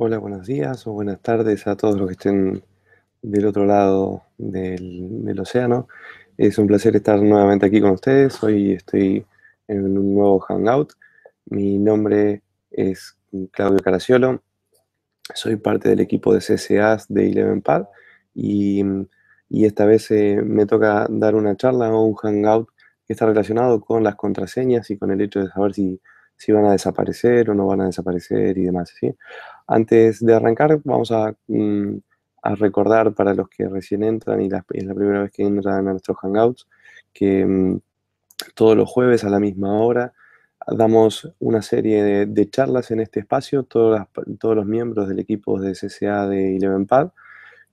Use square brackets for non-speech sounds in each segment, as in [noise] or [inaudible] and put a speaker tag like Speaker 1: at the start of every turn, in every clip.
Speaker 1: Hola, buenos días o buenas tardes a todos los que estén del otro lado del, océano. Es un placer estar nuevamente aquí con ustedes. Hoy estoy en un nuevo Hangout. Mi nombre es Claudio Caraciolo. Soy parte del equipo de CSAs de ElevenPad y, esta vez eh, me toca dar una charla o un Hangout que está relacionado con las contraseñas y con el hecho de saber si si van a desaparecer o no van a desaparecer y demás. ¿sí? Antes de arrancar, vamos a, mm, a, recordar para los que recién entran y la, es la primera vez que entran a nuestros Hangouts, que mm, todos los jueves a la misma hora damos una serie de, charlas en este espacio, todos los miembros del equipo de CCA de ElevenPad,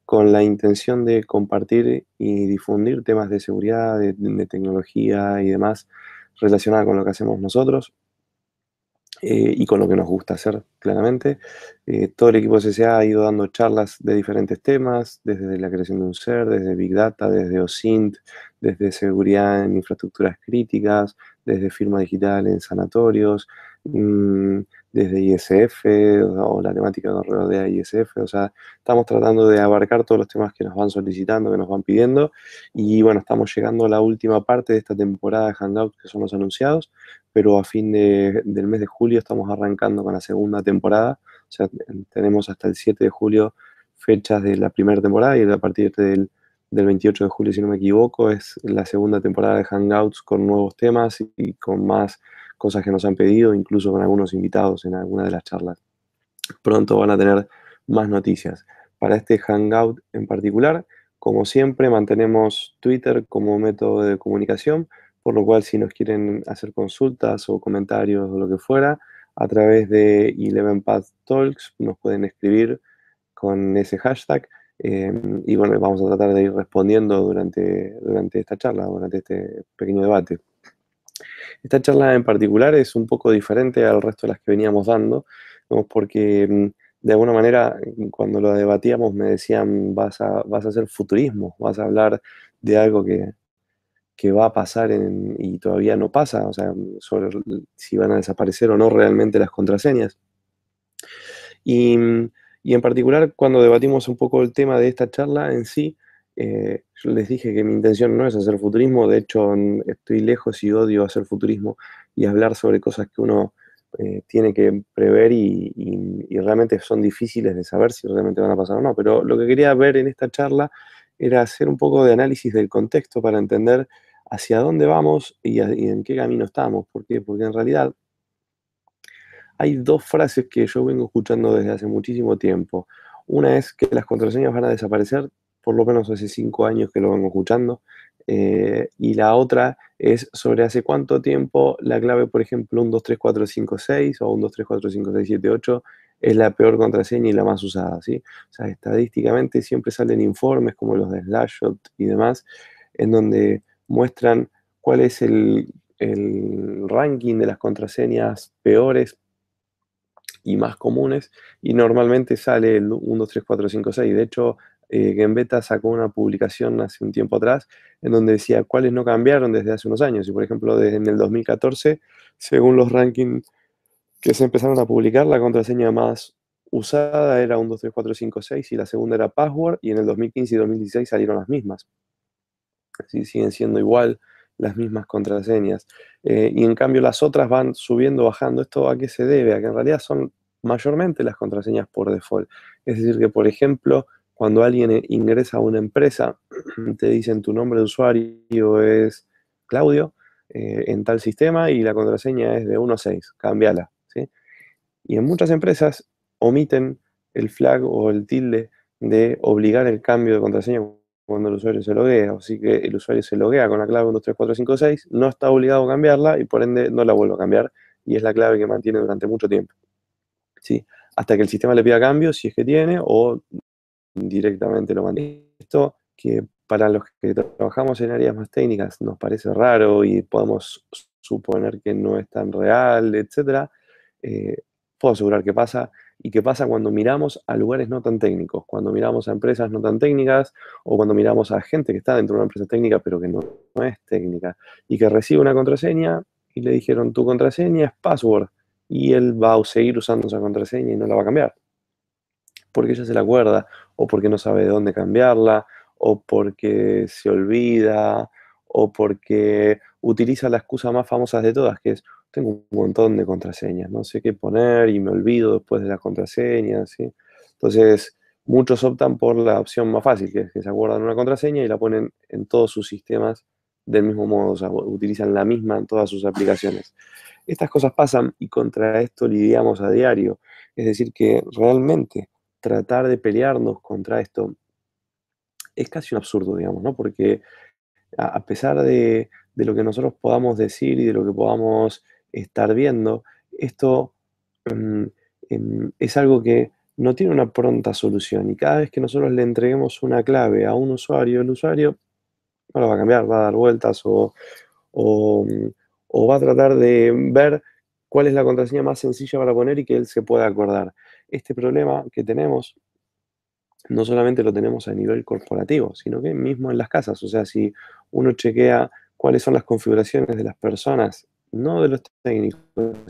Speaker 1: con la intención de compartir y difundir temas de seguridad, de, de tecnología y demás relacionada con lo que hacemos nosotros. Eh, y con lo que nos gusta hacer, claramente. Eh, todo el equipo de CCA ha ido dando charlas de diferentes temas, desde la creación de un ser, desde Big Data, desde OSINT, desde seguridad en infraestructuras críticas, desde firma digital en sanatorios, mm, desde ISF o la temática que nos rodea ISF, o sea, estamos tratando de abarcar todos los temas que nos van solicitando, que nos van pidiendo, y bueno, estamos llegando a la última parte de esta temporada de Hangout, que son los anunciados, pero a fin de, del mes de julio estamos arrancando con la segunda temporada, o sea, tenemos hasta el 7 de julio fechas de la primera temporada y a partir del del 28 de julio, si no me equivoco, es la segunda temporada de Hangouts con nuevos temas y con más cosas que nos han pedido, incluso con algunos invitados en alguna de las charlas. Pronto van a tener más noticias. Para este Hangout en particular, como siempre, mantenemos Twitter como método de comunicación, por lo cual si nos quieren hacer consultas o comentarios o lo que fuera, a través de 11 Path Talks nos pueden escribir con ese hashtag eh, y bueno, vamos a tratar de ir respondiendo durante, durante esta charla, durante este pequeño debate. Esta charla en particular es un poco diferente al resto de las que veníamos dando, porque mm, de alguna manera cuando lo debatíamos me decían vas a, vas a hacer futurismo, vas a hablar de algo que, que va a pasar y todavía no pasa, o sea, sobre si van a desaparecer o no realmente las contraseñas. Y mm, y en particular, cuando debatimos un poco el tema de esta charla en sí, eh, yo les dije que mi intención no es hacer futurismo, de hecho estoy lejos y odio hacer futurismo y hablar sobre cosas que uno eh, tiene que prever y, realmente son difíciles de saber si realmente van a pasar o no. Pero lo que quería ver en esta charla era hacer un poco de análisis del contexto para entender hacia dónde vamos y, en qué camino estamos. ¿Por Porque en realidad hay dos frases que yo vengo escuchando desde hace muchísimo tiempo. Una es que las contraseñas van a desaparecer, por lo menos hace cinco años que lo vengo escuchando. Eh, y la otra es sobre hace cuánto tiempo la clave, por ejemplo, 1, 2, 3, 4, 5, 6, o 3, 8, es la peor contraseña y la más usada, ¿sí? O sea, estadísticamente siempre salen informes como los de Slashdot y demás, en donde muestran cuál es el ranking de las contraseñas peores y más comunes, y normalmente sale el 1, 2, 3, 4, 5, 6. De hecho, eh, Gambetta sacó una publicación hace un tiempo atrás en donde decía cuáles no cambiaron desde hace unos años. Y por ejemplo, desde en el 2014, según los rankings que se empezaron a publicar, la contraseña más usada era 1, 2, 3, 4, 5, 6 y la segunda era password y en el 2015 y 2016 salieron las mismas. Así siguen siendo igual las mismas contraseñas. Eh, y en cambio las otras van subiendo, bajando. ¿Esto a qué se debe? A que en realidad son mayormente las contraseñas por default. Es decir, que por ejemplo, cuando alguien eh, ingresa a una empresa, [clears throat] te dicen tu nombre de usuario es Claudio eh, en tal sistema y la contraseña es de 16, cambiala. ¿sí? Y en muchas empresas omiten el flag o el tilde de obligar el cambio de contraseña cuando el usuario se loguea. Así que el usuario se loguea con la clave 123456, no está obligado a cambiarla y por ende no la vuelvo a cambiar. Y es la clave que mantiene durante mucho tiempo. ¿Sí? Hasta que el sistema le pida cambio, si es que tiene, o directamente lo mantiene. Esto que para los que trabajamos en áreas más técnicas nos parece raro y podemos suponer que no es tan real, etc., eh, puedo asegurar que pasa y qué pasa cuando miramos a lugares no tan técnicos, cuando miramos a empresas no tan técnicas o cuando miramos a gente que está dentro de una empresa técnica pero que no, es técnica y que recibe una contraseña y le dijeron tu contraseña es password y él va a seguir usando esa contraseña y no la va a cambiar porque ella se la acuerda o porque no sabe de dónde cambiarla o porque se olvida o porque utiliza la excusa más famosa de todas que es tengo un montón de contraseñas, no sé qué poner y me olvido después de las contraseñas, Entonces, muchos optan por la opción más fácil, que es que se guardan una contraseña y la ponen en todos sus sistemas del mismo modo, o sea, utilizan la misma en todas sus aplicaciones. Estas cosas pasan y contra esto lidiamos a diario. Es decir, que realmente tratar de pelearnos contra esto es casi un absurdo, digamos, ¿no? Porque a pesar de lo que nosotros podamos decir y de lo que podamos estar viendo, esto em, em, es algo que no tiene una pronta solución y cada vez que nosotros le entreguemos una clave a un usuario, el usuario no va a cambiar, va a dar vueltas o, mm, o va a tratar de ver cuál es la contraseña más sencilla para poner y que él se pueda acordar. Este problema que tenemos no solamente lo tenemos a nivel corporativo, sino que mismo en las casas. O sea, si uno chequea cuáles son las configuraciones de las personas no de los técnicos,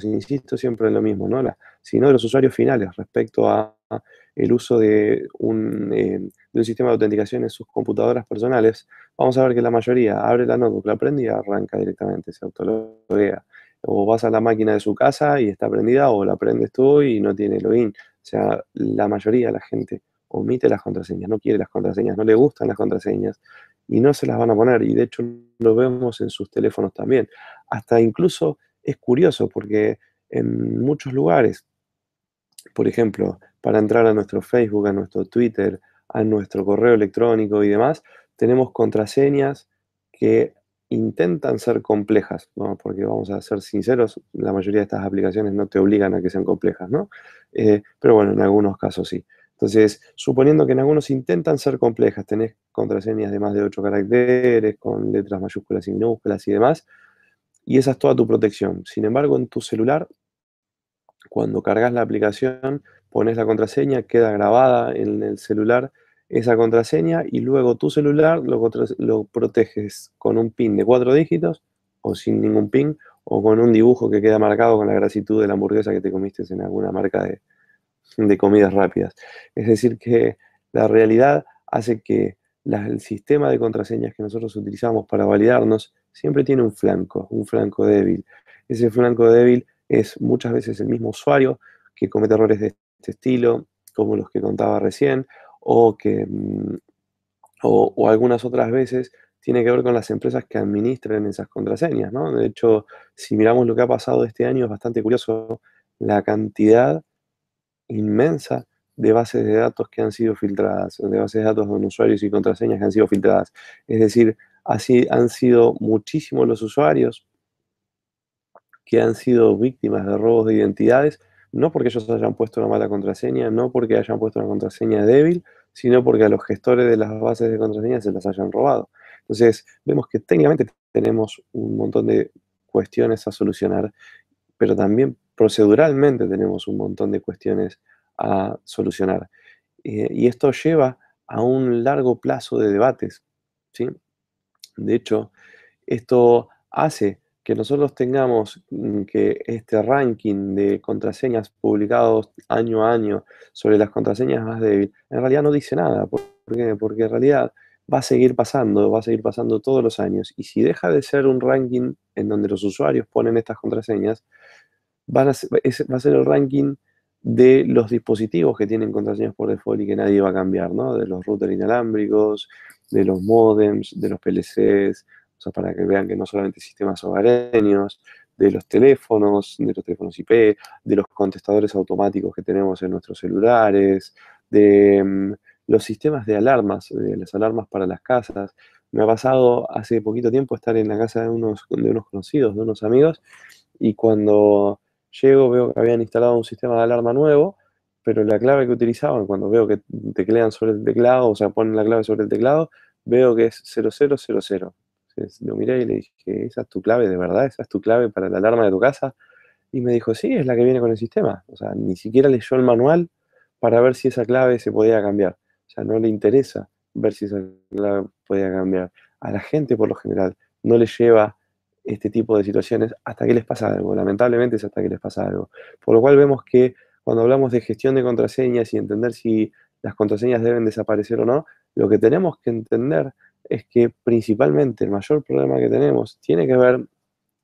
Speaker 1: insisto siempre en lo mismo, ¿no? sino de los usuarios finales respecto a, el uso eh, de un, sistema de autenticación en sus computadoras personales, vamos a ver que la mayoría abre la notebook, la prende y arranca directamente, se autologea, O vas a la máquina de su casa y está prendida, o la prendes tú y no tiene login. O sea, la mayoría de la gente omite las contraseñas, no quiere las contraseñas, no le gustan las contraseñas y no se las van a poner. Y de hecho lo vemos en sus teléfonos también. Hasta incluso es curioso porque en muchos lugares, por ejemplo, para entrar a nuestro Facebook, a nuestro Twitter, a nuestro correo electrónico y demás, tenemos contraseñas que intentan ser complejas, porque vamos a ser sinceros, la mayoría de estas aplicaciones no te obligan a que sean complejas, ¿no? Eh, pero bueno, en algunos casos sí. Entonces, suponiendo que en algunos intentan ser complejas, tenés contraseñas de más de 8 caracteres, con letras mayúsculas y minúsculas y demás, y esa es toda tu protección. Sin embargo, en tu celular, cuando cargas la aplicación, pones la contraseña, queda grabada en el celular esa contraseña y luego tu celular lo, lo proteges con un pin de cuatro dígitos o sin ningún pin o con un dibujo que queda marcado con la gratitud de la hamburguesa que te comiste en alguna marca de, de comidas rápidas. Es decir, que la realidad hace que el sistema de contraseñas que nosotros utilizamos para validarnos siempre tiene un flanco, un flanco débil. Ese flanco débil es muchas veces el mismo usuario que comete errores de este estilo, como los que contaba recién, o que mm, o, o algunas otras veces tiene que ver con las empresas que administran esas contraseñas, ¿no? De hecho, si miramos lo que ha pasado este año, es bastante curioso la cantidad inmensa de bases de datos que han sido filtradas, de bases de datos de usuarios y contraseñas que han sido filtradas. Es decir, así han sido muchísimos los usuarios que han sido víctimas de robos de identidades, no porque ellos hayan puesto una mala contraseña, no porque hayan puesto una contraseña débil, sino porque a los gestores de las bases de contraseñas se las hayan robado. Entonces, vemos que técnicamente tenemos un montón de cuestiones a solucionar, pero también proceduralmente tenemos un montón de cuestiones a solucionar. Eh, y esto lleva a un largo plazo de debates. ¿sí? De hecho, esto hace que nosotros tengamos mm, que este ranking de contraseñas publicados año a año sobre las contraseñas más débiles, en realidad no dice nada. Porque en realidad va a seguir pasando, va a seguir pasando todos los años. Y si deja de ser un ranking en donde los usuarios ponen estas contraseñas, va a ser el ranking de los dispositivos que tienen contraseñas por default y que nadie va a cambiar, ¿no? De los routers inalámbricos, de los modems, de los PLCs, o para que vean que no solamente sistemas hogareños, de los teléfonos, de los teléfonos IP, de los contestadores automáticos que tenemos en nuestros celulares, de mm, los sistemas de alarmas, de las alarmas para las casas. Me ha pasado hace poquito tiempo estar en la casa de unos, de unos conocidos, de unos amigos, y cuando Llego, veo que habían instalado un sistema de alarma nuevo, pero la clave que utilizaban, cuando veo que teclean sobre el teclado, o sea, ponen la clave sobre el teclado, veo que es 0000. lo miré y le dije, ¿esa es tu clave de verdad? ¿Esa es tu clave para la alarma de tu casa? Y me dijo, sí, es la que viene con el sistema. O sea, ni siquiera leyó el manual para ver si esa clave se podía cambiar. O sea, no le interesa ver si esa clave podía cambiar. A la gente, por lo general, no le lleva este tipo de situaciones hasta que les pasa algo. Lamentablemente es hasta que les pasa algo. Por lo cual vemos que cuando hablamos de gestión de contraseñas y entender si las contraseñas deben desaparecer o no, lo que tenemos que entender es que principalmente el mayor problema que tenemos tiene que ver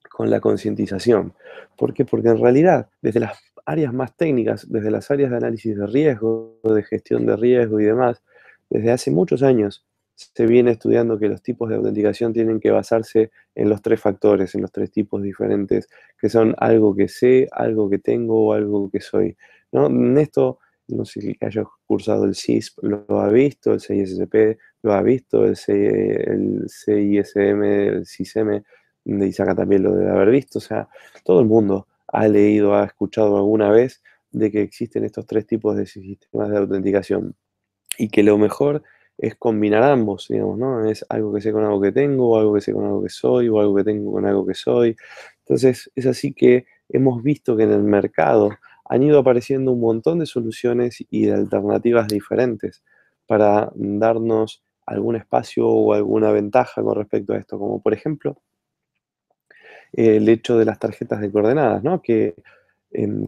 Speaker 1: con la concientización. ¿Por qué? Porque en realidad, desde las áreas más técnicas, desde las áreas de análisis de riesgo, de gestión de riesgo y demás, desde hace muchos años se viene estudiando que los tipos de autenticación tienen que basarse en los tres factores, en los tres tipos diferentes, que son algo que sé, algo que tengo o algo que soy. ¿no? En esto, no sé si haya cursado el CISP, lo ha visto, el CISP lo ha visto, el, el CISM, el CISM de Isaac también lo debe haber visto, o sea, todo el mundo ha leído, ha escuchado alguna vez de que existen estos tres tipos de sistemas de autenticación y que lo mejor es combinar ambos, digamos, ¿no? Es algo que sé con algo que tengo, o algo que sé con algo que soy, o algo que tengo con algo que soy. Entonces, es así que hemos visto que en el mercado han ido apareciendo un montón de soluciones y de alternativas diferentes para darnos algún espacio o alguna ventaja con respecto a esto, como por ejemplo el hecho de las tarjetas de coordenadas, ¿no? Que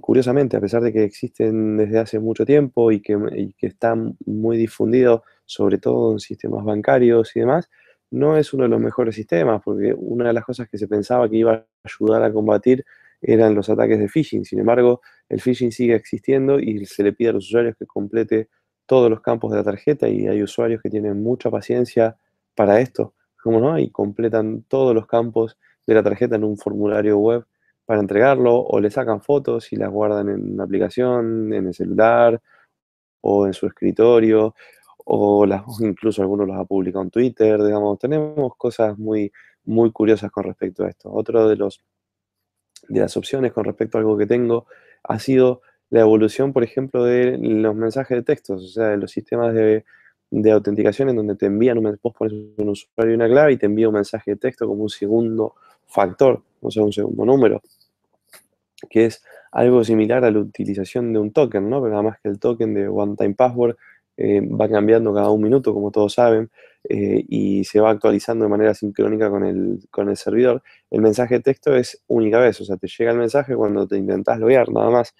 Speaker 1: curiosamente, a pesar de que existen desde hace mucho tiempo y que, están muy difundidos, sobre todo en sistemas bancarios y demás, no es uno de los mejores sistemas, porque una de las cosas que se pensaba que iba a ayudar a combatir eran los ataques de phishing. Sin embargo, el phishing sigue existiendo y se le pide a los usuarios que complete todos los campos de la tarjeta y hay usuarios que tienen mucha paciencia para esto, como no, y completan todos los campos de la tarjeta en un formulario web para entregarlo o le sacan fotos y las guardan en una aplicación, en el celular o en su escritorio o las, incluso algunos los ha publicado en Twitter, digamos, tenemos cosas muy, muy curiosas con respecto a esto. Otro de, los, de las opciones con respecto a algo que tengo ha sido la evolución, por ejemplo, de los mensajes de textos, o sea, de los sistemas de, autenticación en donde te envían un, vos pones un usuario y una clave y te envía un mensaje de texto como un segundo factor, o sea, un segundo número, que es algo similar a la utilización de un token, ¿no? Pero nada más que el token de One Time Password eh, va cambiando cada un minuto, como todos saben, eh, y se va actualizando de manera sincrónica con el, con el servidor. El mensaje de texto es única vez, o sea, te llega el mensaje cuando te intentas loguear, nada más.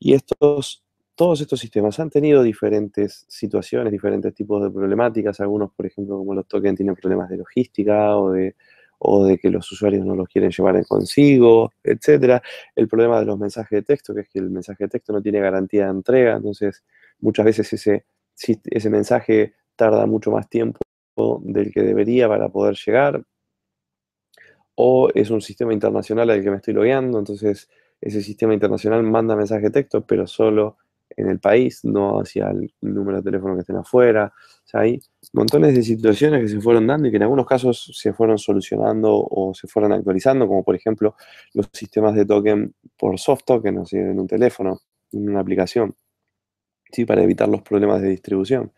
Speaker 1: Y estos, todos estos sistemas han tenido diferentes situaciones, diferentes tipos de problemáticas. Algunos, por ejemplo, como los tokens, tienen problemas de logística o de o de que los usuarios no los quieren llevar consigo, etc. El problema de los mensajes de texto, que es que el mensaje de texto no tiene garantía de entrega, entonces muchas veces ese, ese mensaje tarda mucho más tiempo del que debería para poder llegar. O es un sistema internacional al que me estoy logueando, entonces ese sistema internacional manda mensaje de texto, pero solo en el país, no hacia el número de teléfono que estén afuera. O sea, hay montones de situaciones que se fueron dando y que en algunos casos se fueron solucionando o se fueron actualizando, como por ejemplo los sistemas de token por soft token, o sea, en un teléfono, en una aplicación, ¿sí? para evitar los problemas de distribución.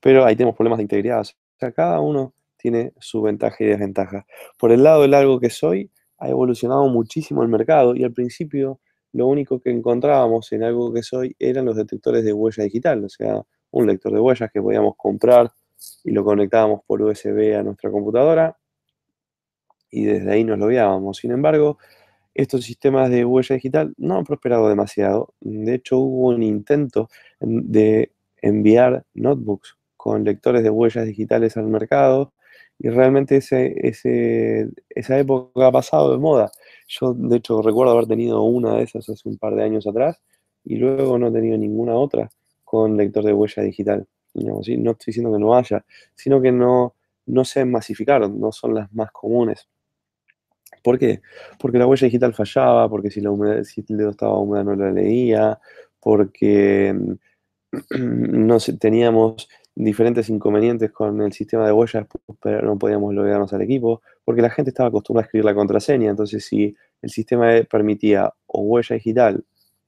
Speaker 1: Pero ahí tenemos problemas de integridad. O sea, cada uno tiene su ventaja y desventaja. Por el lado del largo que soy, ha evolucionado muchísimo el mercado y al principio lo único que encontrábamos en algo que soy eran los detectores de huella digital, o sea, un lector de huellas que podíamos comprar y lo conectábamos por USB a nuestra computadora y desde ahí nos lo veábamos. Sin embargo, estos sistemas de huella digital no han prosperado demasiado. De hecho, hubo un intento de enviar notebooks con lectores de huellas digitales al mercado y realmente ese, esa época ha pasado de moda. Yo, de hecho, recuerdo haber tenido una de esas hace un par de años atrás y luego no he tenido ninguna otra con lector de huella digital. No estoy diciendo que no haya, sino que no, no se masificaron, no son las más comunes. ¿Por qué? Porque la huella digital fallaba, porque si, la humedad, si el dedo estaba húmedo no la leía, porque [clears throat] no teníamos diferentes inconvenientes con el sistema de huellas, pues, pero no podíamos lograrnos al equipo, porque la gente estaba acostumbrada a escribir la contraseña, entonces si el sistema e permitía o huella digital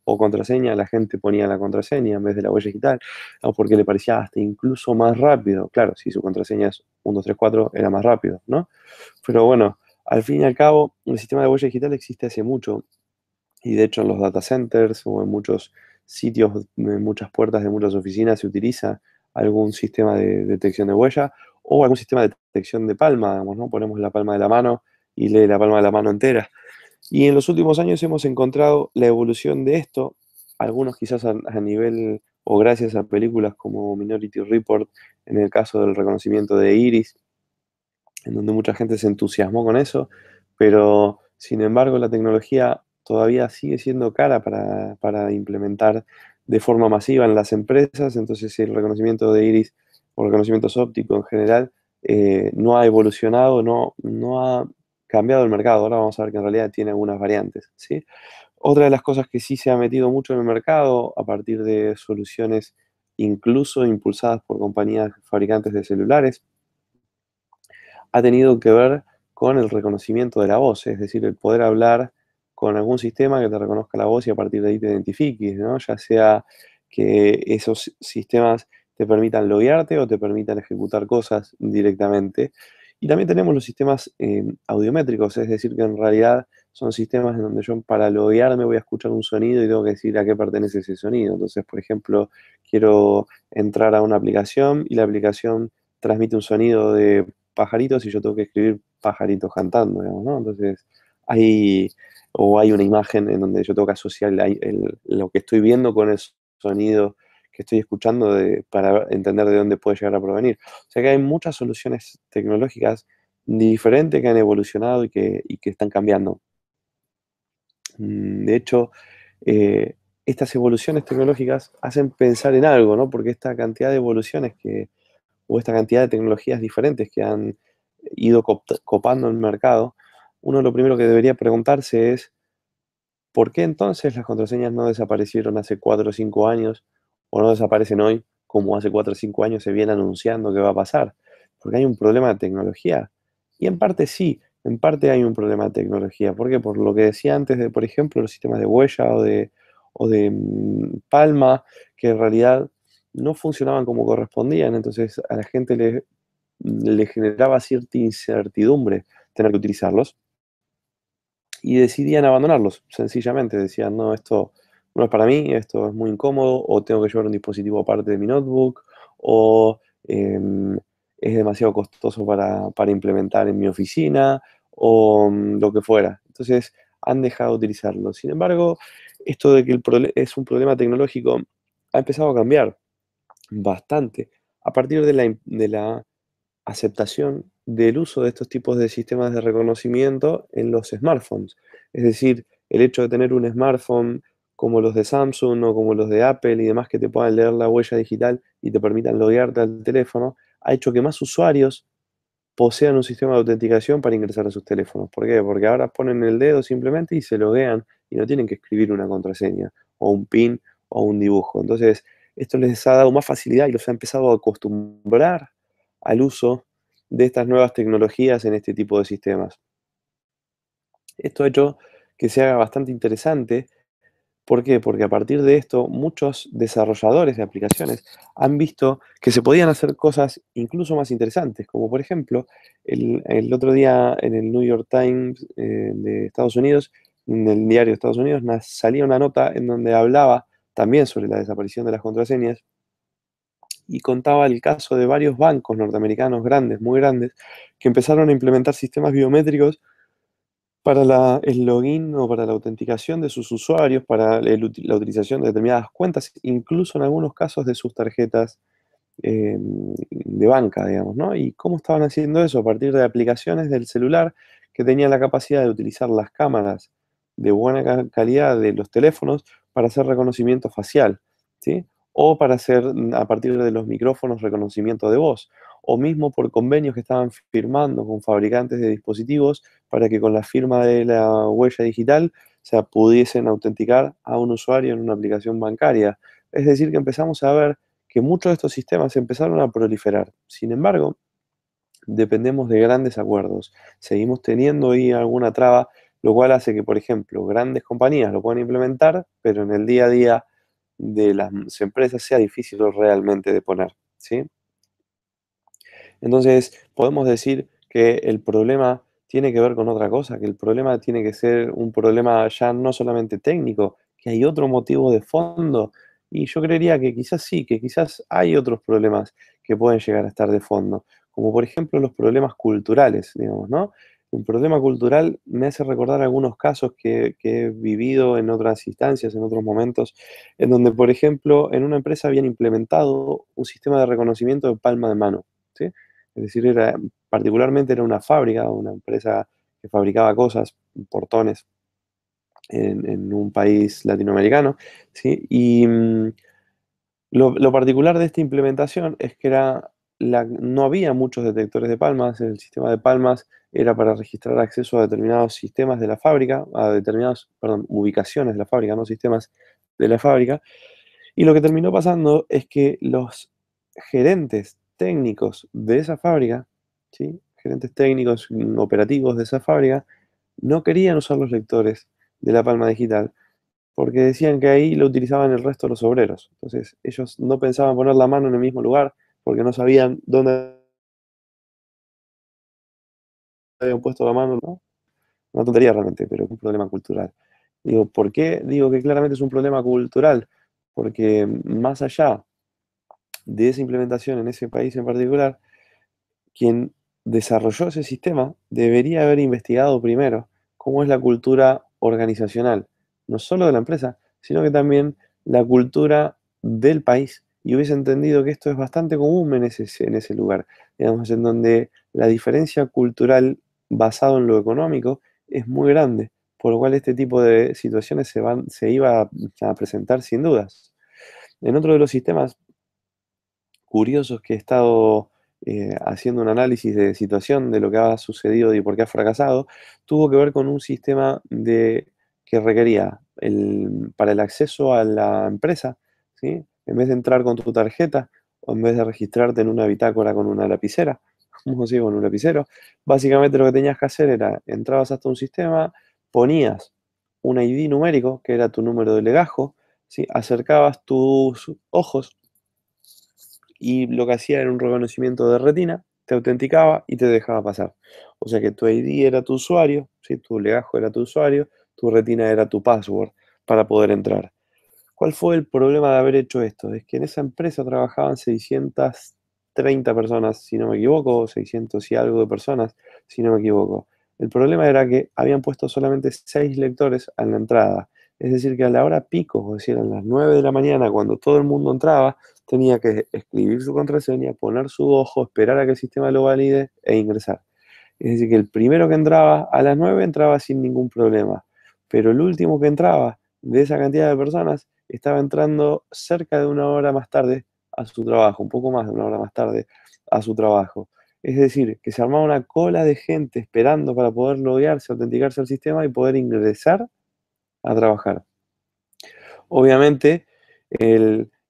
Speaker 1: o contraseña, la gente ponía la contraseña en vez de la huella digital, o porque le parecía hasta incluso más rápido. Claro, si su contraseña es 1, 4, era más rápido, ¿no? Pero bueno, al fin y al cabo, el sistema de huella digital existe hace mucho, y de hecho en los data centers o en muchos sitios, en muchas puertas de muchas oficinas se utiliza algún sistema de detección de huella o algún sistema de detección de palma, digamos, ¿no? Ponemos la palma de la mano y lee la palma de la mano entera. Y en los últimos años hemos encontrado la evolución de esto, algunos quizás a, nivel o gracias a películas como Minority Report, en el caso del reconocimiento de iris, en donde mucha gente se entusiasmó con eso, pero sin embargo la tecnología todavía sigue siendo cara para, para implementar de forma masiva en las empresas, entonces el reconocimiento de iris o reconocimientos ópticos en general eh, no ha evolucionado, no, no ha cambiado el mercado. Ahora vamos a ver que en realidad tiene algunas variantes. ¿sí? Otra de las cosas que sí se ha metido mucho en el mercado a partir de soluciones incluso impulsadas por compañías fabricantes de celulares, ha tenido que ver con el reconocimiento de la voz, es decir, el poder hablar con algún sistema que te reconozca la voz y a partir de ahí te identifiques, ¿no? Ya sea que esos sistemas te permitan loguearte o te permitan ejecutar cosas directamente. Y también tenemos los sistemas em, audiométricos, es decir, que en realidad son sistemas en donde yo para loguearme voy a escuchar un sonido y tengo que decir a qué pertenece ese sonido. Entonces, por ejemplo, quiero entrar a una aplicación y la aplicación transmite un sonido de pajaritos y yo tengo que escribir pajaritos cantando, digamos, ¿no? Entonces, hay o hay una imagen en donde yo tengo que asociar lo que estoy viendo con el sonido que estoy escuchando para entender de dónde puede llegar a provenir. O sea que hay muchas soluciones tecnológicas diferentes que han evolucionado y que, están cambiando. Mm, de hecho, eh, estas evoluciones tecnológicas hacen pensar en algo, ¿no? Porque esta cantidad de evoluciones que, o esta cantidad de tecnologías diferentes que han ido copando el mercado, uno lo primero que debería preguntarse es, ¿por qué entonces las contraseñas no desaparecieron hace 4 o 5 años o no desaparecen hoy como hace 4 o 5 años se viene anunciando que va a pasar? Porque hay un problema de tecnología. Y en parte sí, en parte hay un problema de tecnología. Porque por lo que decía antes de, por ejemplo, los sistemas de huella o de, de mm, palma, que en realidad no funcionaban como correspondían, entonces a la gente le, le generaba cierta incertidumbre tener que utilizarlos y decidían abandonarlos, sencillamente. Decían, no, esto no es para mí, esto es muy incómodo, o tengo que llevar un dispositivo aparte de mi notebook, o em, es demasiado costoso para, implementar en mi oficina, o mm, lo que fuera. Entonces han dejado de utilizarlo. Sin embargo, esto de que el es un problema tecnológico ha empezado a cambiar bastante a partir de la, de la aceptación del uso de estos tipos de sistemas de reconocimiento en los smartphones. Es decir, el hecho de tener un smartphone como los de Samsung o como los de Apple y demás que te puedan leer la huella digital y te permitan loguearte al teléfono, ha hecho que más usuarios posean un sistema de autenticación para ingresar a sus teléfonos. ¿Por qué? Porque ahora ponen el dedo simplemente y se loguean y no tienen que escribir una contraseña o un pin o un dibujo. Entonces, esto les ha dado más facilidad y los ha empezado a acostumbrar al uso de estas nuevas tecnologías en este tipo de sistemas. Esto ha hecho que se haga bastante interesante. ¿Por qué? Porque a partir de esto muchos desarrolladores de aplicaciones han visto que se podían hacer cosas incluso más interesantes, como por ejemplo el, otro día en el New York Times eh, de Estados Unidos, en el diario de Estados Unidos, salía una nota en donde hablaba también sobre la desaparición de las contraseñas y contaba el caso de varios bancos norteamericanos grandes, muy grandes, que empezaron a implementar sistemas biométricos para el login o para la autenticación de sus usuarios, para la utilización de determinadas cuentas, incluso en algunos casos de sus tarjetas em, de banca, digamos, ¿no? ¿Y cómo estaban haciendo eso? A partir de aplicaciones del celular que tenían la capacidad de utilizar las cámaras de buena calidad de los teléfonos para hacer reconocimiento facial, ¿sí? o para hacer mm, a partir de los micrófonos reconocimiento de voz, o mismo por convenios que estaban firmando con fabricantes de dispositivos para que con la firma de la huella digital se pudiesen autenticar a un usuario en una aplicación bancaria. Es decir, que empezamos a ver que muchos de estos sistemas empezaron a proliferar. Sin embargo, dependemos de grandes acuerdos. Seguimos teniendo ahí alguna traba, lo cual hace que, por ejemplo, grandes compañías lo puedan implementar, pero en el día a día de las empresas sea difícil realmente de poner. ¿sí? Entonces, podemos decir que el problema tiene que ver con otra cosa, que el problema tiene que ser un problema ya no solamente técnico, que hay otro motivo de fondo. Y yo creería que quizás sí, que quizás hay otros problemas que pueden llegar a estar de fondo, como por ejemplo los problemas culturales, digamos, ¿no? Un problema cultural me hace recordar algunos casos que, he vivido en otras instancias, en otros momentos, en donde, por ejemplo, en una empresa habían implementado un sistema de reconocimiento de palma de mano. Es decir, particularmente era una fábrica, una empresa que fabricaba cosas, portones, en, un país latinoamericano. ¿sí? Y mm, lo, particular de esta implementación es que era no había muchos detectores de palmas, el sistema de palmas era para registrar acceso a determinados sistemas de la fábrica, a determinadas, ubicaciones de la fábrica, no sistemas de la fábrica. Y lo que terminó pasando es que los gerentes técnicos de esa fábrica, ¿sí? gerentes técnicos operativos de esa fábrica, no querían usar los lectores de la palma digital porque decían que ahí lo utilizaban el resto de los obreros. Entonces ellos no pensaban poner la mano en el mismo lugar porque no sabían dónde habían puesto la mano, ¿no? Una tontería realmente, pero es un problema cultural. Digo, ¿por qué digo que claramente es un problema cultural? Porque más allá de esa implementación en ese país en particular, quien desarrolló ese sistema debería haber investigado primero cómo es la cultura organizacional, no solo de la empresa, sino que también la cultura del país. Y hubiese entendido que esto es bastante común en ese, en ese lugar, digamos, en donde la diferencia cultural basado en lo económico es muy grande, por lo cual este tipo de situaciones se, van, se iba a presentar sin dudas. En otro de los sistemas curiosos que he estado eh, haciendo un análisis de situación de lo que ha sucedido y por qué ha fracasado, tuvo que ver con un sistema de, que requería el, para el acceso a la empresa, ¿sí? en vez de entrar con tu tarjeta o en vez de registrarte en una bitácora con una lapicera, como un lapicero. Básicamente lo que tenías que hacer era, entrabas hasta un sistema, ponías un ID numérico, que era tu número de legajo, acercabas tus ojos y lo que hacía era un reconocimiento de retina, te autenticaba y te dejaba pasar. O sea que tu ID era tu usuario, tu legajo era tu usuario, tu retina era tu password para poder entrar. ¿Cuál fue el problema de haber hecho esto? Es que en esa empresa trabajaban 600 30 personas, si no me equivoco, 600 y algo de personas, si no me equivoco. El problema era que habían puesto solamente 6 lectores a la entrada. Es decir, que a la hora pico, o decir, a las 9 de la mañana, cuando todo el mundo entraba, tenía que escribir su contraseña, poner su ojo, esperar a que el sistema lo valide e ingresar. Es decir, que el primero que entraba a las 9 entraba sin ningún problema, pero el último que entraba de esa cantidad de personas estaba entrando cerca de una hora más tarde a su trabajo, un poco más de una hora más tarde a su trabajo. Es decir, que se armaba una cola de gente esperando para poder loguearse, autenticarse al sistema y poder ingresar a trabajar. Obviamente,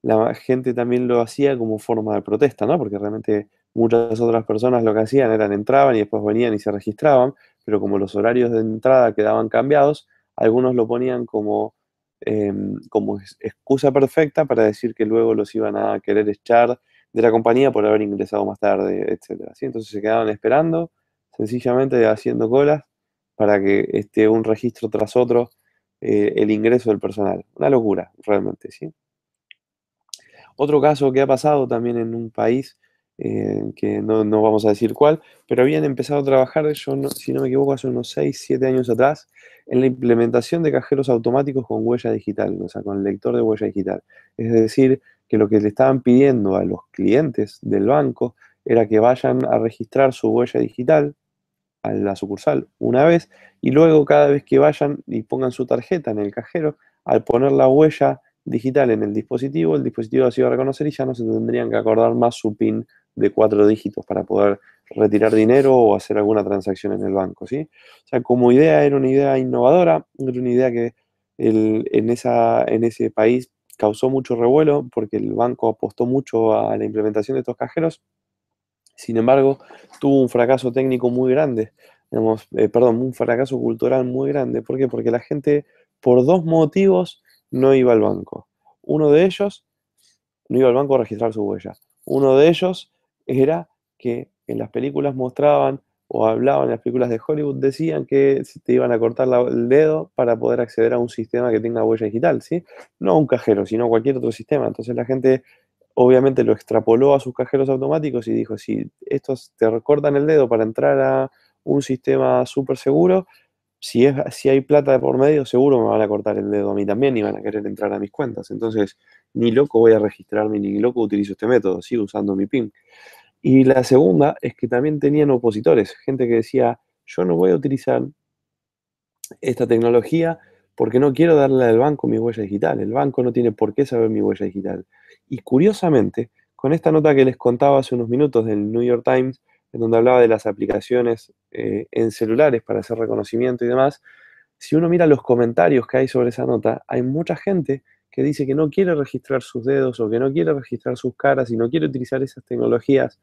Speaker 1: la gente también lo hacía como forma de protesta, ¿no? Porque realmente muchas otras personas lo que hacían eran entraban y después venían y se registraban, pero como los horarios de entrada quedaban cambiados, algunos lo ponían como Em, como excusa perfecta para decir que luego los iban a querer echar de la compañía por haber ingresado más tarde, etc. Entonces se quedaban esperando, sencillamente haciendo colas para que esté un registro tras otro eh, el ingreso del personal. Una locura, realmente. ¿sí? Otro caso que ha pasado también en un país eh, que no, vamos a decir cuál, pero habían empezado a trabajar, yo si no me equivoco, hace unos 6, 7 años atrás, en la implementación de cajeros automáticos con huella digital, o sea, con lector de huella digital. Es decir, que lo que le estaban pidiendo a los clientes del banco era que vayan a registrar su huella digital a la sucursal una vez y luego cada vez que vayan y pongan su tarjeta en el cajero, al poner la huella digital en el dispositivo, el dispositivo ha iba a reconocer y ya no se tendrían que acordar más su PIN de cuatro dígitos para poder retirar dinero o hacer alguna transacción en el banco, ¿sí? O sea, como idea era una idea innovadora, era una idea que en, esa, en ese país causó mucho revuelo porque el banco apostó mucho a la implementación de estos cajeros. Sin embargo, tuvo un fracaso técnico muy grande, digamos, eh, perdón, un fracaso cultural muy grande. ¿Por qué? Porque la gente, por dos motivos, no iba al banco. Uno de ellos, no iba al banco a registrar su huella. Uno de ellos era que en las películas mostraban o hablaban en las películas de Hollywood, decían que te iban a cortar el dedo para poder acceder a un sistema que tenga huella digital, ¿sí? No un cajero, sino cualquier otro sistema. Entonces la gente obviamente lo extrapoló a sus cajeros automáticos y dijo, si estos te recortan el dedo para entrar a un sistema súper seguro, si, es, si hay plata de por medio, seguro me van a cortar el dedo a mí también y van a querer entrar a mis cuentas. Entonces, ni loco voy a registrarme, ni loco utilizo este método, sigo usando mi PIN. Y la segunda es que también tenían opositores, gente que decía, yo no voy a utilizar esta tecnología porque no quiero darle al banco mi huella digital, el banco no tiene por qué saber mi huella digital. Y curiosamente, con esta nota que les contaba hace unos minutos del New York Times, en donde hablaba de las aplicaciones eh, en celulares para hacer reconocimiento y demás, si uno mira los comentarios que hay sobre esa nota, hay mucha gente que dice que no quiere registrar sus dedos o que no quiere registrar sus caras y no quiere utilizar esas tecnologías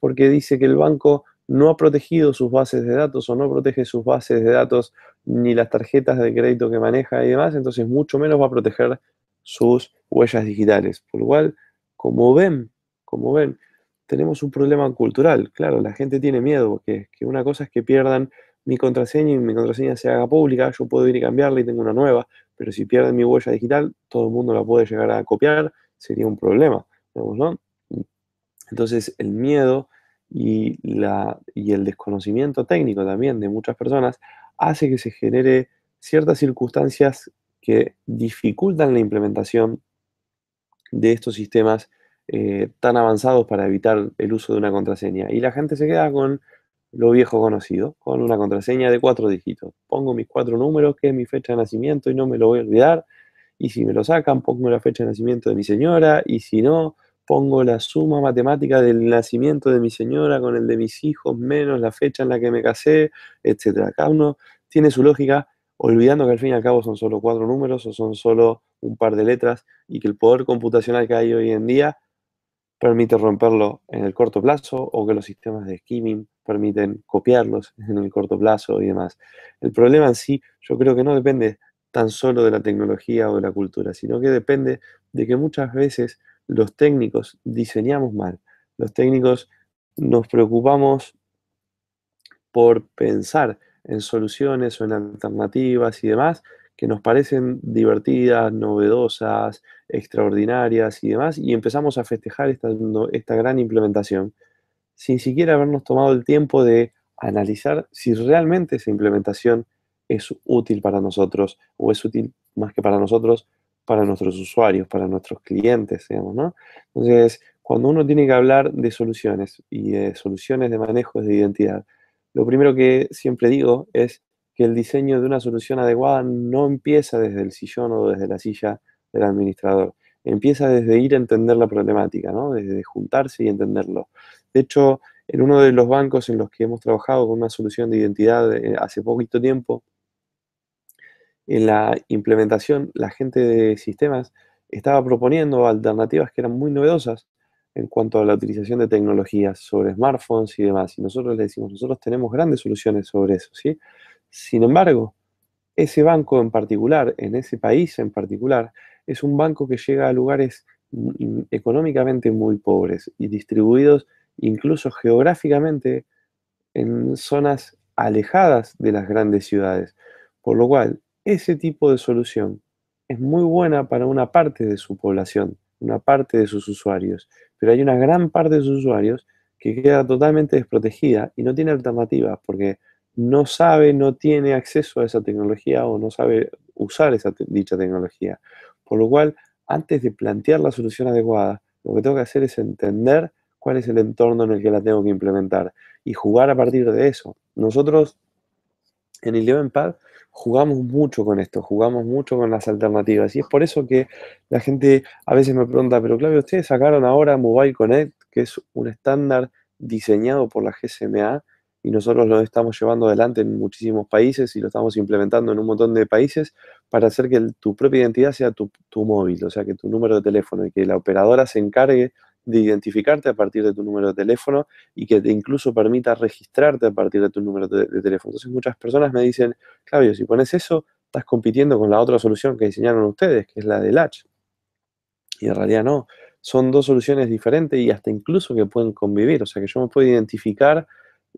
Speaker 1: porque dice que el banco no ha protegido sus bases de datos o no protege sus bases de datos ni las tarjetas de crédito que maneja y demás, entonces mucho menos va a proteger sus huellas digitales. Por lo cual, como ven, como ven, tenemos un problema cultural. Claro, la gente tiene miedo, que, que una cosa es que pierdan mi contraseña y mi contraseña se haga pública, yo puedo ir y cambiarla y tengo una nueva pero si pierden mi huella digital, todo el mundo la puede llegar a copiar, sería un problema, Entonces, el miedo y, la, y el desconocimiento técnico también de muchas personas hace que se genere ciertas circunstancias que dificultan la implementación de estos sistemas eh, tan avanzados para evitar el uso de una contraseña. Y la gente se queda con lo viejo conocido, con una contraseña de cuatro dígitos. Pongo mis cuatro números, que es mi fecha de nacimiento y no me lo voy a olvidar. Y si me lo sacan, pongo la fecha de nacimiento de mi señora. Y si no, pongo la suma matemática del nacimiento de mi señora con el de mis hijos, menos la fecha en la que me casé, etc. Cada uno tiene su lógica, olvidando que al fin y al cabo son solo cuatro números o son solo un par de letras y que el poder computacional que hay hoy en día permite romperlo en el corto plazo o que los sistemas de skimming permiten copiarlos [laughs] en el corto plazo y demás. El problema en sí yo creo que no depende tan solo de la tecnología o de la cultura, sino que depende de que muchas veces los técnicos diseñamos mal. Los técnicos nos preocupamos por pensar en soluciones o en alternativas y demás, que nos parecen divertidas, novedosas, extraordinarias y demás, y empezamos a festejar esta, gran implementación, sin siquiera habernos tomado el tiempo de analizar si realmente esa implementación es útil para nosotros o es útil más que para nosotros, para nuestros usuarios, para nuestros clientes, digamos, ¿no? Entonces, cuando uno tiene que hablar de soluciones y de soluciones de manejo de identidad, lo primero que siempre digo es que el diseño de una solución adecuada no empieza desde el sillón o desde la silla del administrador, empieza desde ir a entender la problemática, ¿no? desde juntarse y entenderlo. De hecho, en uno de los bancos en los que hemos trabajado con una solución de identidad eh, hace poquito tiempo, en la implementación, la gente de sistemas estaba proponiendo alternativas que eran muy novedosas en cuanto a la utilización de tecnologías sobre smartphones y demás. Y nosotros le decimos, nosotros tenemos grandes soluciones sobre eso, ¿sí? Sin embargo, ese banco en particular, en ese país en particular, es un banco que llega a lugares económicamente muy pobres y distribuidos incluso geográficamente en zonas alejadas de las grandes ciudades. Por lo cual, ese tipo de solución es muy buena para una parte de su población, una parte de sus usuarios, pero hay una gran parte de sus usuarios que queda totalmente desprotegida y no tiene alternativas porque no sabe, no tiene acceso a esa tecnología o no sabe usar esa dicha tecnología. Por lo cual, antes de plantear la solución adecuada, lo que tengo que hacer es entender cuál es el entorno en el que la tengo que implementar y jugar a partir de eso. Nosotros en el Pad jugamos mucho con esto, jugamos mucho con las alternativas y es por eso que la gente a veces me pregunta, pero claro ustedes sacaron ahora Mobile Connect, que es un estándar diseñado por la GSMA y nosotros lo estamos llevando adelante en muchísimos países y lo estamos implementando en un montón de países para hacer que tu propia identidad sea tu, móvil, o sea, que tu número de teléfono y que la operadora se encargue de identificarte a partir de tu número de teléfono y que te incluso permita registrarte a partir de tu número de, teléfono. Entonces muchas personas me dicen, Claudio, si pones eso, estás compitiendo con la otra solución que diseñaron ustedes, que es la del Latch. Y en realidad no, son dos soluciones diferentes y hasta incluso que pueden convivir, o sea, que yo me puedo identificar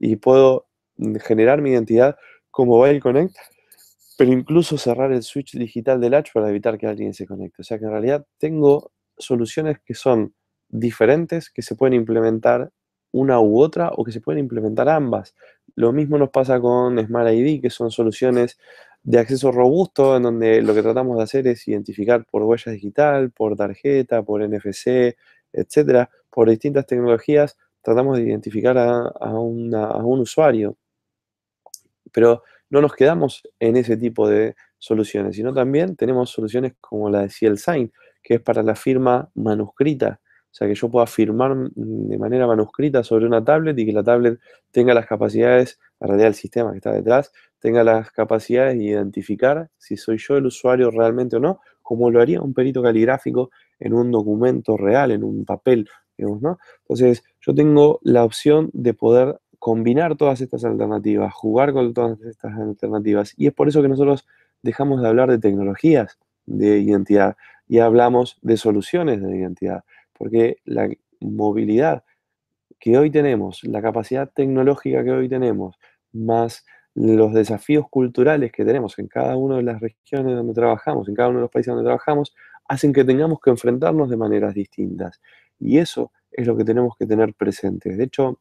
Speaker 1: y puedo mm, generar mi identidad como Mobile Connect, pero incluso cerrar el switch digital del H para evitar que alguien se conecte. O sea que en realidad tengo soluciones que son diferentes, que se pueden implementar una u otra o que se pueden implementar ambas. Lo mismo nos pasa con Smart ID, que son soluciones de acceso robusto, en donde lo que tratamos de hacer es identificar por huella digital, por tarjeta, por NFC, etcétera, por distintas tecnologías tratamos de identificar a, un usuario, pero no nos quedamos en ese tipo de soluciones, sino también tenemos soluciones como la de Ciel Sign, que es para la firma manuscrita, o sea que yo pueda firmar de manera manuscrita sobre una tablet y que la tablet tenga las capacidades, a realidad el sistema que está detrás, tenga las capacidades de identificar si soy yo el usuario realmente o no, como lo haría un perito caligráfico en un documento real, en un papel, entonces, yo tengo la opción de poder combinar todas estas alternativas, jugar con todas estas alternativas. Y es por eso que nosotros dejamos de hablar de tecnologías de identidad y hablamos de soluciones de identidad, porque la movilidad que hoy tenemos, la capacidad tecnológica que hoy tenemos, más los desafíos culturales que tenemos en cada una de las regiones donde trabajamos, en cada uno de los países donde trabajamos, hacen que tengamos que enfrentarnos de maneras distintas. Y eso es lo que tenemos que tener presente. De hecho,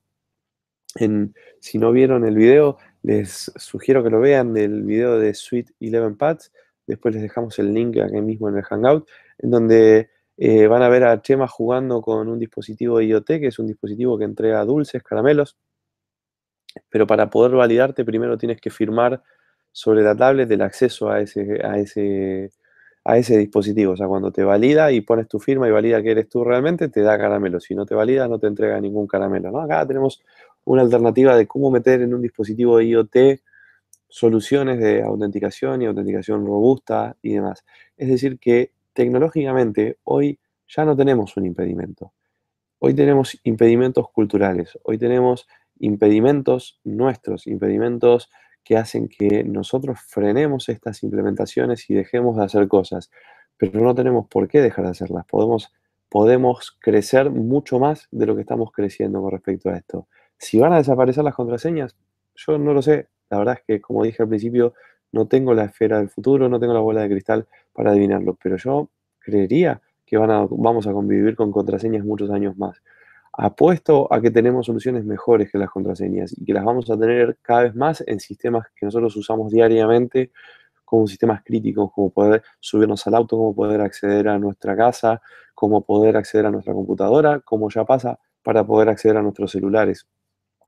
Speaker 1: si no vieron el video, les sugiero que lo vean del video de Sweet 11 Pads. Después les dejamos el link aquí mismo en el Hangout, en donde eh, van a ver a Chema jugando con un dispositivo IoT, que es un dispositivo que entrega dulces, caramelos. Pero para poder validarte, primero tienes que firmar sobre la tablet del acceso a ese, a ese a ese dispositivo. O sea, cuando te valida y pones tu firma y valida que eres tú realmente, te da caramelo. Si no te valida, no te entrega ningún caramelo. ¿no? Acá tenemos una alternativa de cómo meter en un dispositivo de IoT soluciones de autenticación y autenticación robusta y demás. Es decir, que tecnológicamente hoy ya no tenemos un impedimento. Hoy tenemos impedimentos culturales, hoy tenemos impedimentos nuestros, impedimentos que hacen que nosotros frenemos estas implementaciones y dejemos de hacer cosas. Pero no tenemos por qué dejar de hacerlas. Podemos, podemos crecer mucho más de lo que estamos creciendo con respecto a esto. Si van a desaparecer las contraseñas, yo no lo sé. La verdad es que, como dije al principio, no tengo la esfera del futuro, no tengo la bola de cristal para adivinarlo, pero yo creería que van a, vamos a convivir con contraseñas muchos años más. Apuesto a que tenemos soluciones mejores que las contraseñas y que las vamos a tener cada vez más en sistemas que nosotros usamos diariamente como sistemas críticos, como poder subirnos al auto, como poder acceder a nuestra casa, como poder acceder a nuestra computadora, como ya pasa para poder acceder a nuestros celulares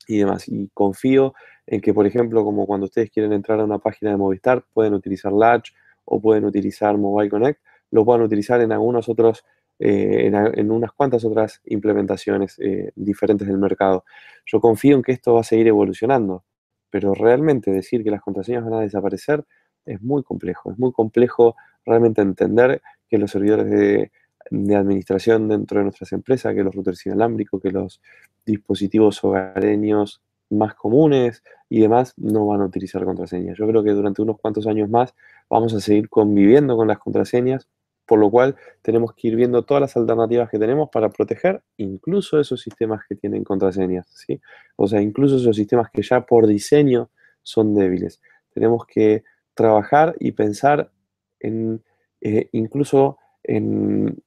Speaker 1: y demás. Y confío en que, por ejemplo, como cuando ustedes quieren entrar a una página de Movistar, pueden utilizar Latch o pueden utilizar Mobile Connect, lo puedan utilizar en algunos otros eh, en, unas cuantas otras implementaciones eh, diferentes del mercado. Yo confío en que esto va a seguir evolucionando, pero realmente decir que las contraseñas van a desaparecer es muy complejo. Es muy complejo realmente entender que los servidores de, de administración dentro de nuestras empresas, que los routers inalámbricos, que los dispositivos hogareños más comunes y demás no van a utilizar contraseñas. Yo creo que durante unos cuantos años más vamos a seguir conviviendo con las contraseñas por lo cual tenemos que ir viendo todas las alternativas que tenemos para proteger incluso esos sistemas que tienen contraseñas, ¿sí? O sea, incluso esos sistemas que ya por diseño son débiles. Tenemos que trabajar y pensar en eh, incluso en,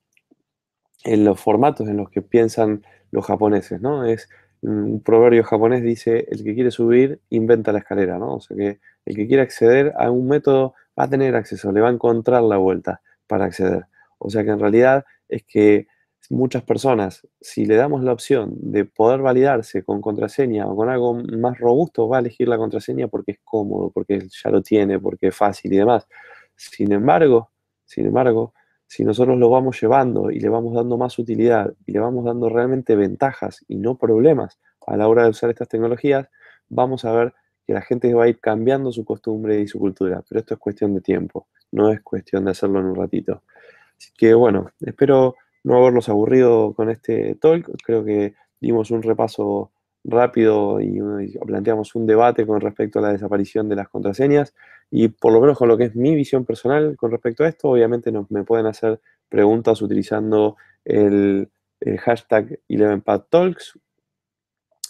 Speaker 1: los formatos en los que piensan los japoneses, ¿no? Es un proverbio japonés dice, el que quiere subir inventa la escalera, ¿no? O sea que el que quiere acceder a un método va a tener acceso, le va a encontrar la vuelta para acceder. O sea que en realidad es que muchas personas, si le damos la opción de poder validarse con contraseña o con algo más robusto, va a elegir la contraseña porque es cómodo, porque ya lo tiene, porque es fácil y demás. Sin embargo, sin embargo, si nosotros lo vamos llevando y le vamos dando más utilidad y le vamos dando realmente ventajas y no problemas a la hora de usar estas tecnologías, vamos a ver que la gente va a ir cambiando su costumbre y su cultura, pero esto es cuestión de tiempo no es cuestión de hacerlo en un ratito. Así que bueno, espero no haberlos aburrido con este talk. Creo que dimos un repaso rápido y, planteamos un debate con respecto a la desaparición de las contraseñas y por lo menos con lo que es mi visión personal con respecto a esto, obviamente nos, me pueden hacer preguntas utilizando el, hashtag 11padtalks.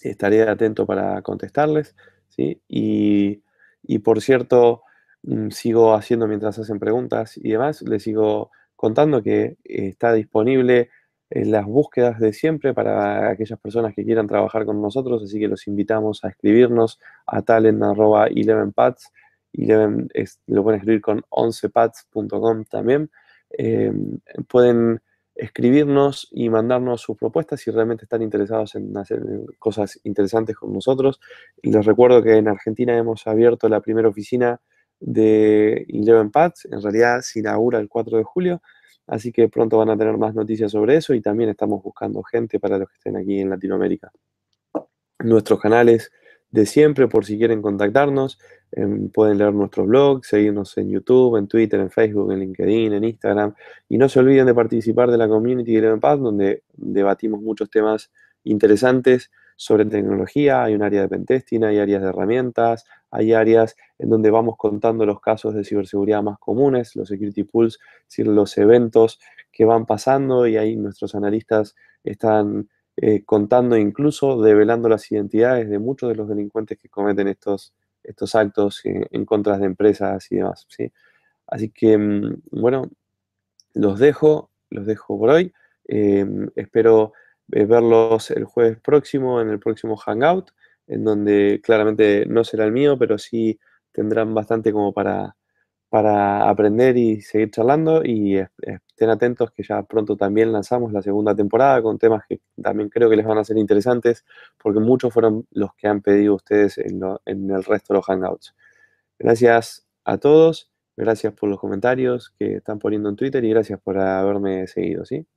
Speaker 1: Estaré atento para contestarles. ¿sí? Y, y por cierto, Mm, sigo haciendo mientras hacen preguntas y demás. Les sigo contando que eh, está disponible eh, las búsquedas de siempre para aquellas personas que quieran trabajar con nosotros, así que los invitamos a escribirnos a talent.elevenpads, 11 lo pueden escribir con 11pads.com también. Eh, pueden escribirnos y mandarnos sus propuestas si realmente están interesados en hacer cosas interesantes con nosotros. Les recuerdo que en Argentina hemos abierto la primera oficina de Eleven Paths. En realidad se inaugura el 4 de julio, así que pronto van a tener más noticias sobre eso y también estamos buscando gente para los que estén aquí en Latinoamérica. Nuestros canales de siempre, por si quieren contactarnos, em, pueden leer nuestros blogs, seguirnos en YouTube, en Twitter, en Facebook, en LinkedIn, en Instagram. Y no se olviden de participar de la community de Eleven Paths, donde debatimos muchos temas interesantes sobre tecnología, hay un área de pentestina hay áreas de herramientas, hay áreas en donde vamos contando los casos de ciberseguridad más comunes, los security pools, los eventos que van pasando y ahí nuestros analistas están eh, contando incluso, develando las identidades de muchos de los delincuentes que cometen estos, estos actos en, contra de empresas y demás. ¿sí? Así que, mm, bueno, los dejo, los dejo por hoy. Eh, espero eh, verlos el jueves próximo en el próximo Hangout, en donde claramente no será el mío, pero sí tendrán bastante como para, para aprender y seguir charlando y estén atentos que ya pronto también lanzamos la segunda temporada con temas que también creo que les van a ser interesantes porque muchos fueron los que han pedido ustedes en, en el resto de los Hangouts. Gracias a todos, gracias por los comentarios que están poniendo en Twitter y gracias por haberme seguido, ¿sí?